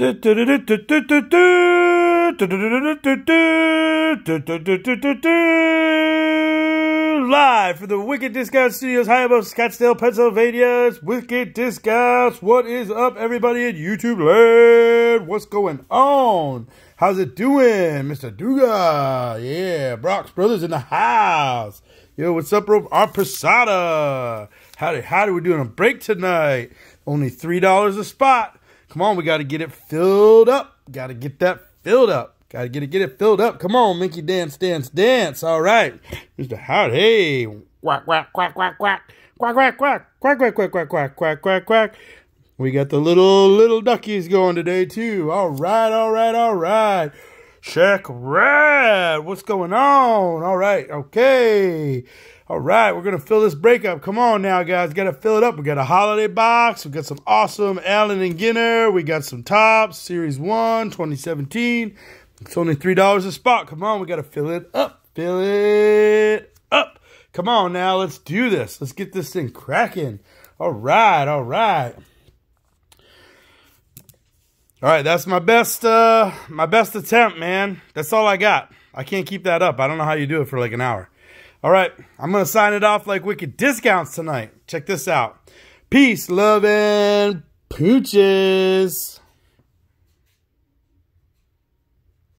Live from the Wicked Discount Studios, high above Scottsdale, Pennsylvania. It's Wicked Discounts. What is up, everybody in YouTube land? What's going on? How's it doing, Mr. Duga? Yeah, Brock's Brothers in the house. Yo, what's up, bro? Our Posada. how do we doing a break tonight. Only $3 a spot. Come on, we got to get it filled up. Got to get that filled up. Got to get it, get it filled up. Come on, Mickey, dance, dance, dance. All right, Mr. Howard. Hey, quack, quack, quack, quack, quack, quack, quack, quack, quack, quack, quack, quack, quack, quack, quack, quack. We got the little little duckies going today too. All right, all right, all right. Check red. What's going on? All right. Okay. All right. We're going to fill this break up. Come on now, guys. Got to fill it up. We got a holiday box. We got some awesome Allen and Ginner. We got some tops, Series 1, 2017. It's only $3 a spot. Come on. We got to fill it up. Fill it up. Come on now. Let's do this. Let's get this thing cracking. All right. All right. All right, that's my best uh, my best attempt, man. That's all I got. I can't keep that up. I don't know how you do it for like an hour. All right, I'm going to sign it off like Wicked Discounts tonight. Check this out. Peace, love, and pooches.